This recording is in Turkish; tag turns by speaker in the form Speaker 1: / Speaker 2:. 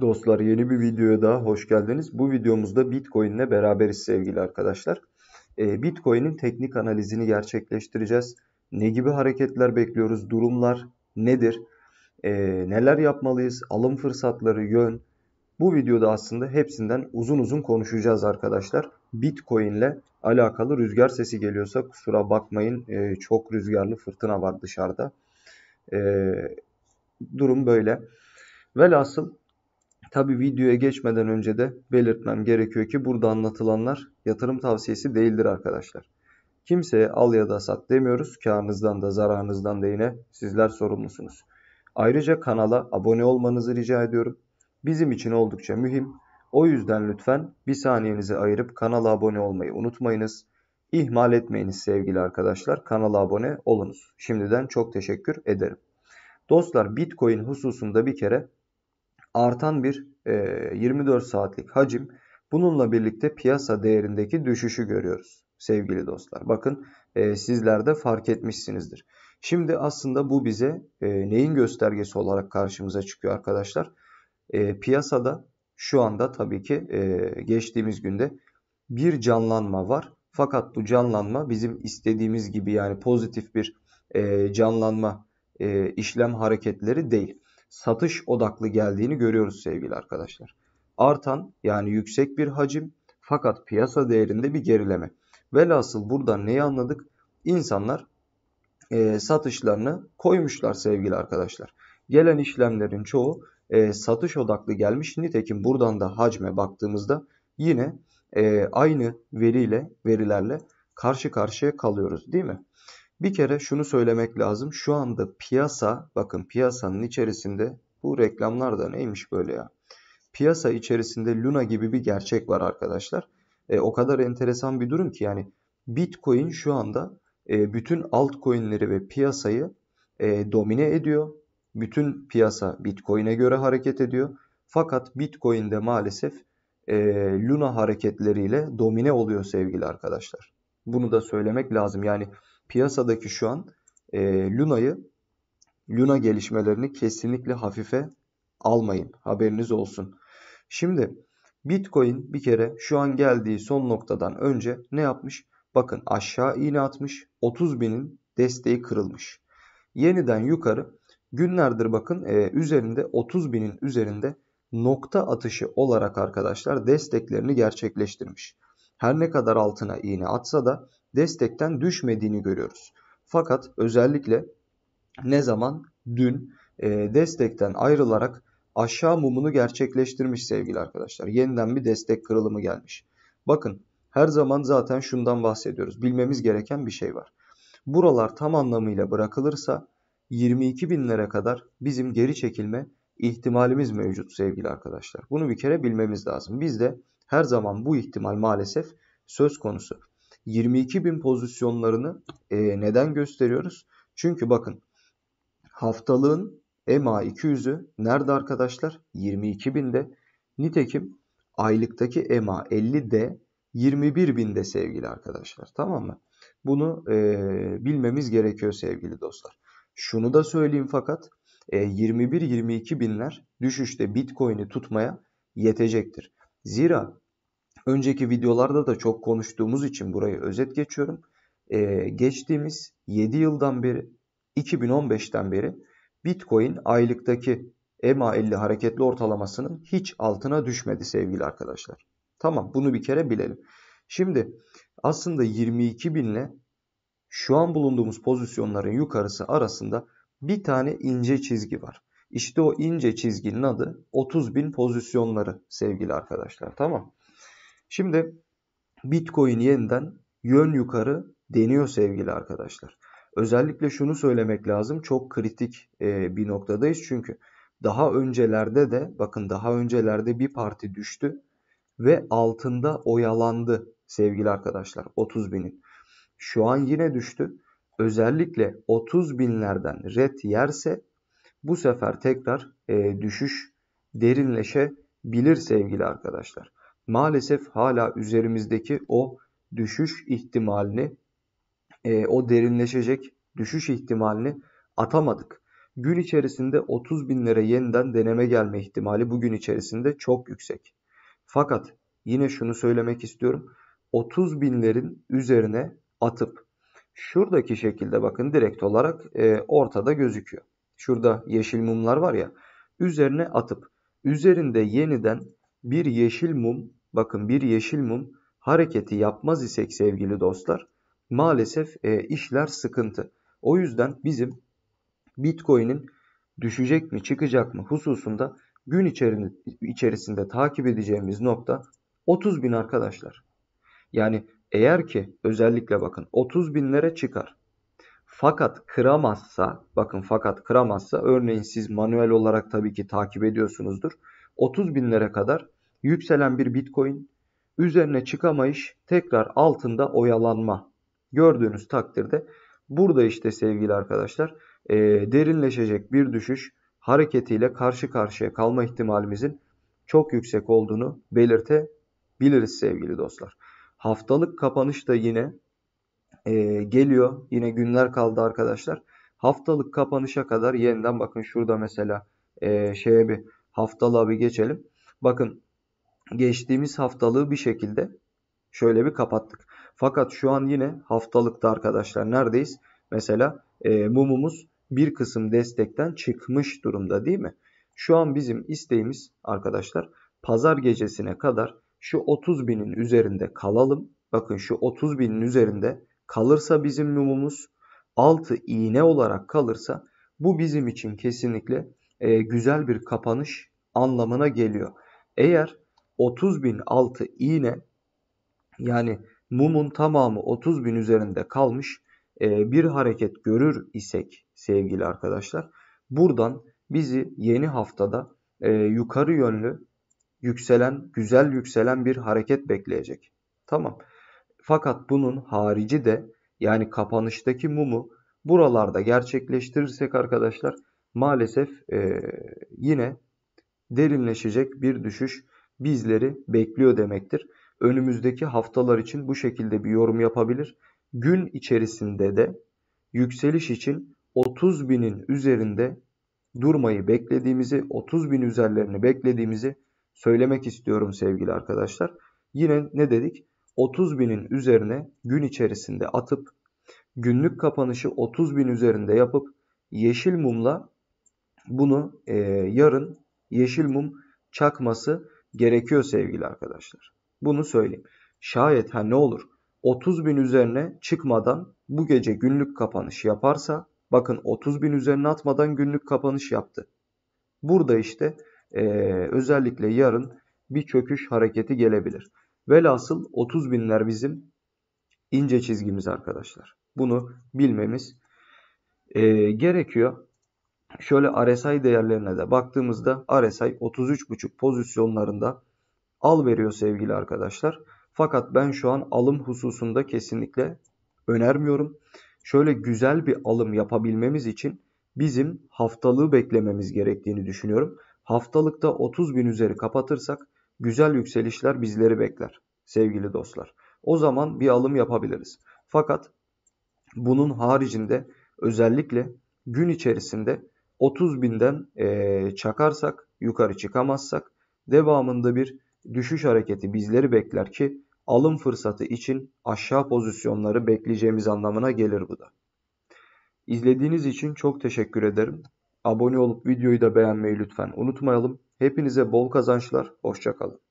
Speaker 1: Dostlar yeni bir videoya daha hoş geldiniz. Bu videomuzda Bitcoin ile beraberiz sevgili arkadaşlar. Ee, Bitcoin'in teknik analizini gerçekleştireceğiz. Ne gibi hareketler bekliyoruz? Durumlar nedir? Ee, neler yapmalıyız? Alım fırsatları, yön. Bu videoda aslında hepsinden uzun uzun konuşacağız arkadaşlar. Bitcoin ile alakalı rüzgar sesi geliyorsa kusura bakmayın. Ee, çok rüzgarlı fırtına var dışarıda. durum böyle. Velhasıl Tabi videoya geçmeden önce de belirtmem gerekiyor ki burada anlatılanlar yatırım tavsiyesi değildir arkadaşlar. Kimseye al ya da sat demiyoruz. kârınızdan da zararınızdan da yine sizler sorumlusunuz. Ayrıca kanala abone olmanızı rica ediyorum. Bizim için oldukça mühim. O yüzden lütfen bir saniyenizi ayırıp kanala abone olmayı unutmayınız. İhmal etmeyiniz sevgili arkadaşlar. Kanala abone olunuz. Şimdiden çok teşekkür ederim. Dostlar Bitcoin hususunda bir kere artan bir e, 24 saatlik hacim. Bununla birlikte piyasa değerindeki düşüşü görüyoruz sevgili dostlar. Bakın e, sizler de fark etmişsinizdir. Şimdi aslında bu bize e, neyin göstergesi olarak karşımıza çıkıyor arkadaşlar? E, piyasada şu anda tabii ki e, geçtiğimiz günde bir canlanma var. Fakat bu canlanma bizim istediğimiz gibi yani pozitif bir e, canlanma e, işlem hareketleri değil satış odaklı geldiğini görüyoruz sevgili arkadaşlar. Artan yani yüksek bir hacim fakat piyasa değerinde bir gerileme. Velhasıl buradan neyi anladık? İnsanlar e, satışlarını koymuşlar sevgili arkadaşlar. Gelen işlemlerin çoğu e, satış odaklı gelmiş. Nitekim buradan da hacme baktığımızda yine e, aynı veriyle verilerle karşı karşıya kalıyoruz değil mi? Bir kere şunu söylemek lazım. Şu anda piyasa, bakın piyasanın içerisinde bu reklamlar da neymiş böyle ya. Piyasa içerisinde Luna gibi bir gerçek var arkadaşlar. E, o kadar enteresan bir durum ki yani Bitcoin şu anda e, bütün altcoin'leri ve piyasayı e, domine ediyor. Bütün piyasa Bitcoin'e göre hareket ediyor. Fakat Bitcoin de maalesef e, Luna hareketleriyle domine oluyor sevgili arkadaşlar. Bunu da söylemek lazım. Yani piyasadaki şu an e, Luna'yı Luna gelişmelerini kesinlikle hafife almayın. Haberiniz olsun. Şimdi Bitcoin bir kere şu an geldiği son noktadan önce ne yapmış? Bakın aşağı iğne atmış. 30 binin desteği kırılmış. Yeniden yukarı günlerdir bakın e, üzerinde 30 binin üzerinde nokta atışı olarak arkadaşlar desteklerini gerçekleştirmiş. Her ne kadar altına iğne atsa da destekten düşmediğini görüyoruz. Fakat özellikle ne zaman dün e, destekten ayrılarak aşağı mumunu gerçekleştirmiş sevgili arkadaşlar. Yeniden bir destek kırılımı gelmiş. Bakın her zaman zaten şundan bahsediyoruz. Bilmemiz gereken bir şey var. Buralar tam anlamıyla bırakılırsa 22 binlere kadar bizim geri çekilme ihtimalimiz mevcut sevgili arkadaşlar. Bunu bir kere bilmemiz lazım. Bizde her zaman bu ihtimal maalesef söz konusu. 22 bin pozisyonlarını e, neden gösteriyoruz? Çünkü bakın haftalığın EMA 200'ü nerede arkadaşlar? 22 binde. Nitekim aylıktaki EMA 50'de 21 binde sevgili arkadaşlar. Tamam mı? Bunu e, bilmemiz gerekiyor sevgili dostlar. Şunu da söyleyeyim fakat e, 21-22 binler düşüşte Bitcoin'i tutmaya yetecektir. Zira Önceki videolarda da çok konuştuğumuz için burayı özet geçiyorum. Ee, geçtiğimiz 7 yıldan beri 2015'ten beri Bitcoin aylıktaki EMA 50 hareketli ortalamasının hiç altına düşmedi sevgili arkadaşlar. Tamam bunu bir kere bilelim. Şimdi aslında 22 bin ile şu an bulunduğumuz pozisyonların yukarısı arasında bir tane ince çizgi var. İşte o ince çizginin adı 30 bin pozisyonları sevgili arkadaşlar tamam. Şimdi Bitcoin yeniden yön yukarı deniyor sevgili arkadaşlar. Özellikle şunu söylemek lazım. Çok kritik e, bir noktadayız çünkü daha öncelerde de bakın daha öncelerde bir parti düştü ve altında oyalandı sevgili arkadaşlar 30 binin. Şu an yine düştü. Özellikle 30 binlerden red yerse bu sefer tekrar e, düşüş derinleşebilir sevgili arkadaşlar maalesef hala üzerimizdeki o düşüş ihtimalini, e, o derinleşecek düşüş ihtimalini atamadık. Gün içerisinde 30 bin lira yeniden deneme gelme ihtimali bugün içerisinde çok yüksek. Fakat yine şunu söylemek istiyorum. 30 binlerin üzerine atıp şuradaki şekilde bakın direkt olarak e, ortada gözüküyor. Şurada yeşil mumlar var ya üzerine atıp üzerinde yeniden bir yeşil mum bakın bir yeşil mum hareketi yapmaz isek sevgili dostlar maalesef e, işler sıkıntı. O yüzden bizim Bitcoin'in düşecek mi çıkacak mı hususunda gün içerisinde, içerisinde takip edeceğimiz nokta 30 bin arkadaşlar. Yani eğer ki özellikle bakın 30 binlere çıkar. Fakat kıramazsa bakın fakat kıramazsa örneğin siz manuel olarak tabii ki takip ediyorsunuzdur. 30 binlere kadar Yükselen bir Bitcoin, üzerine çıkamayış, tekrar altında oyalanma. Gördüğünüz takdirde burada işte sevgili arkadaşlar e, derinleşecek bir düşüş hareketiyle karşı karşıya kalma ihtimalimizin çok yüksek olduğunu belirtebiliriz sevgili dostlar. Haftalık kapanış da yine e, geliyor. Yine günler kaldı arkadaşlar. Haftalık kapanışa kadar yeniden bakın şurada mesela e, şeye bir haftalığa bir geçelim. Bakın geçtiğimiz haftalığı bir şekilde şöyle bir kapattık. Fakat şu an yine haftalıkta arkadaşlar neredeyiz? Mesela e, mumumuz bir kısım destekten çıkmış durumda değil mi? Şu an bizim isteğimiz arkadaşlar pazar gecesine kadar şu 30 binin üzerinde kalalım. Bakın şu 30 binin üzerinde kalırsa bizim mumumuz altı iğne olarak kalırsa bu bizim için kesinlikle e, güzel bir kapanış anlamına geliyor. Eğer 30.006 iğne yani mumun tamamı 30.000 üzerinde kalmış e, bir hareket görür isek sevgili arkadaşlar buradan bizi yeni haftada e, yukarı yönlü yükselen güzel yükselen bir hareket bekleyecek. Tamam. Fakat bunun harici de yani kapanıştaki mumu buralarda gerçekleştirirsek arkadaşlar maalesef e, yine derinleşecek bir düşüş bizleri bekliyor demektir. Önümüzdeki haftalar için bu şekilde bir yorum yapabilir. Gün içerisinde de yükseliş için 30 binin üzerinde durmayı beklediğimizi, 30 bin üzerlerini beklediğimizi söylemek istiyorum sevgili arkadaşlar. Yine ne dedik? 30 binin üzerine gün içerisinde atıp günlük kapanışı 30 bin üzerinde yapıp yeşil mumla bunu e, yarın yeşil mum çakması gerekiyor sevgili arkadaşlar. Bunu söyleyeyim. Şayet ha ne olur 30 bin üzerine çıkmadan bu gece günlük kapanış yaparsa bakın 30 bin üzerine atmadan günlük kapanış yaptı. Burada işte e, özellikle yarın bir çöküş hareketi gelebilir. Velhasıl 30 binler bizim ince çizgimiz arkadaşlar. Bunu bilmemiz e, gerekiyor. Şöyle RSI değerlerine de baktığımızda RSI 33.5 pozisyonlarında al veriyor sevgili arkadaşlar. Fakat ben şu an alım hususunda kesinlikle önermiyorum. Şöyle güzel bir alım yapabilmemiz için bizim haftalığı beklememiz gerektiğini düşünüyorum. Haftalıkta 30 bin üzeri kapatırsak güzel yükselişler bizleri bekler sevgili dostlar. O zaman bir alım yapabiliriz. Fakat bunun haricinde özellikle gün içerisinde 30 binden e, çakarsak yukarı çıkamazsak devamında bir düşüş hareketi bizleri bekler ki alım fırsatı için aşağı pozisyonları bekleyeceğimiz anlamına gelir bu da. İzlediğiniz için çok teşekkür ederim. Abone olup videoyu da beğenmeyi lütfen unutmayalım. Hepinize bol kazançlar, hoşçakalın.